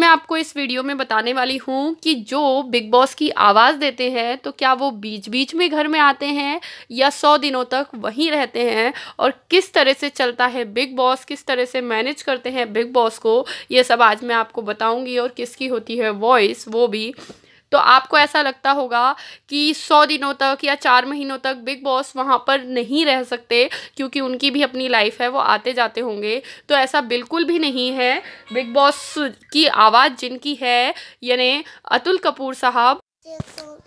मैं आपको इस वीडियो में बताने वाली हूँ कि जो बिग बॉस की आवाज़ देते हैं तो क्या वो बीच बीच में घर में आते हैं या सौ दिनों तक वहीं रहते हैं और किस तरह से चलता है बिग बॉस किस तरह से मैनेज करते हैं बिग बॉस को ये सब आज मैं आपको बताऊँगी और किसकी होती है वॉइस वो भी तो आपको ऐसा लगता होगा कि सौ दिनों तक या चार महीनों तक बिग बॉस वहाँ पर नहीं रह सकते क्योंकि उनकी भी अपनी लाइफ है वो आते जाते होंगे तो ऐसा बिल्कुल भी नहीं है बिग बॉस की आवाज़ जिनकी है यानी अतुल कपूर साहब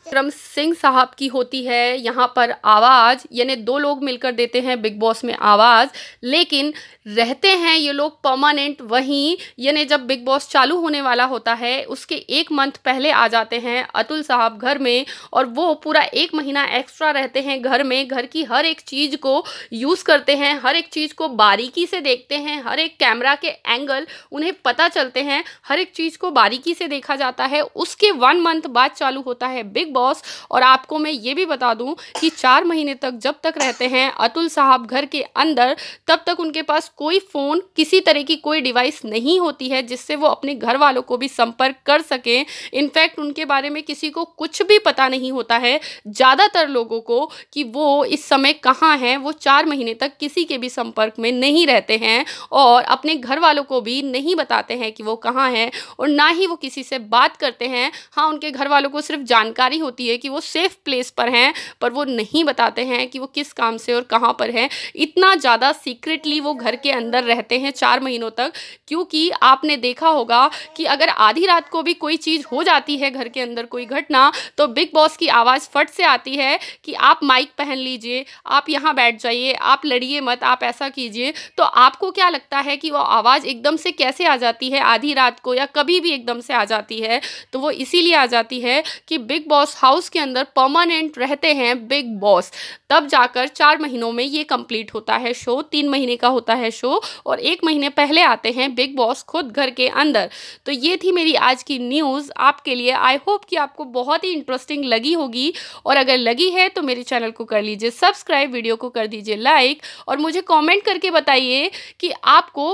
विक्रम सिंह साहब की होती है यहाँ पर आवाज़ यानी दो लोग मिलकर देते हैं बिग बॉस में आवाज़ लेकिन रहते हैं ये लोग परमानेंट वहीं यानी जब बिग बॉस चालू होने वाला होता है उसके एक मंथ पहले आ जाते हैं अतुल साहब घर में और वो पूरा एक महीना एक्स्ट्रा रहते हैं घर में घर की हर एक चीज़ को यूज़ करते हैं हर एक चीज़ को बारीकी से देखते हैं हर एक कैमरा के एंगल उन्हें पता चलते हैं हर एक चीज़ को बारीकी से देखा जाता है उसके वन मंथ बाद चालू होता है बिग बॉस और आपको मैं ये भी बता दूं कि चार महीने तक जब तक रहते हैं अतुल साहब घर के अंदर तब तक उनके पास कोई फ़ोन किसी तरह की कोई डिवाइस नहीं होती है जिससे वो अपने घर वालों को भी संपर्क कर सकें इनफैक्ट उनके बारे में किसी को कुछ भी पता नहीं होता है ज़्यादातर लोगों को कि वो इस समय कहाँ हैं वो चार महीने तक किसी के भी संपर्क में नहीं रहते हैं और अपने घर वालों को भी नहीं बताते हैं कि वो कहाँ हैं और ना ही वो किसी से बात करते हैं हाँ उनके घर वालों को सिर्फ जानकारी होती है कि वो सेफ प्लेस पर हैं पर वो नहीं बताते हैं कि वो किस काम से और कहाँ पर हैं इतना ज़्यादा सीक्रेटली वो घर के अंदर रहते हैं चार महीनों तक क्योंकि आपने देखा होगा कि अगर आधी रात को भी कोई चीज़ हो जाती है घर के अंदर कोई घटना तो बिग बॉस की आवाज़ फट से आती है कि आप माइक पहन लीजिए आप यहाँ बैठ जाइए आप लड़िए मत आप ऐसा कीजिए तो आपको क्या लगता है कि वो आवाज़ एकदम से कैसे आ जाती है आधी रात को या कभी भी एकदम से आ जाती है तो वो इसीलिए आ जाती है कि बिग बॉस हाउस के अंदर परमानेंट रहते हैं बिग बॉस तब जाकर चार महीनों में ये कंप्लीट होता है शो तीन महीने का होता है शो और एक महीने पहले आते हैं बिग बॉस खुद घर के अंदर तो ये थी मेरी आज की न्यूज़ आपके लिए आई होप कि आपको बहुत ही इंटरेस्टिंग लगी होगी और अगर लगी है तो मेरे चैनल को कर लीजिए सब्सक्राइब वीडियो को कर दीजिए लाइक और मुझे कॉमेंट करके बताइए कि आपको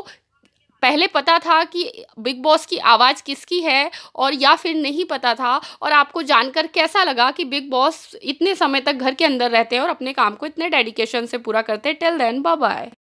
पहले पता था कि बिग बॉस की आवाज़ किसकी है और या फिर नहीं पता था और आपको जानकर कैसा लगा कि बिग बॉस इतने समय तक घर के अंदर रहते हैं और अपने काम को इतने डेडिकेशन से पूरा करते हैं टिल देन बाय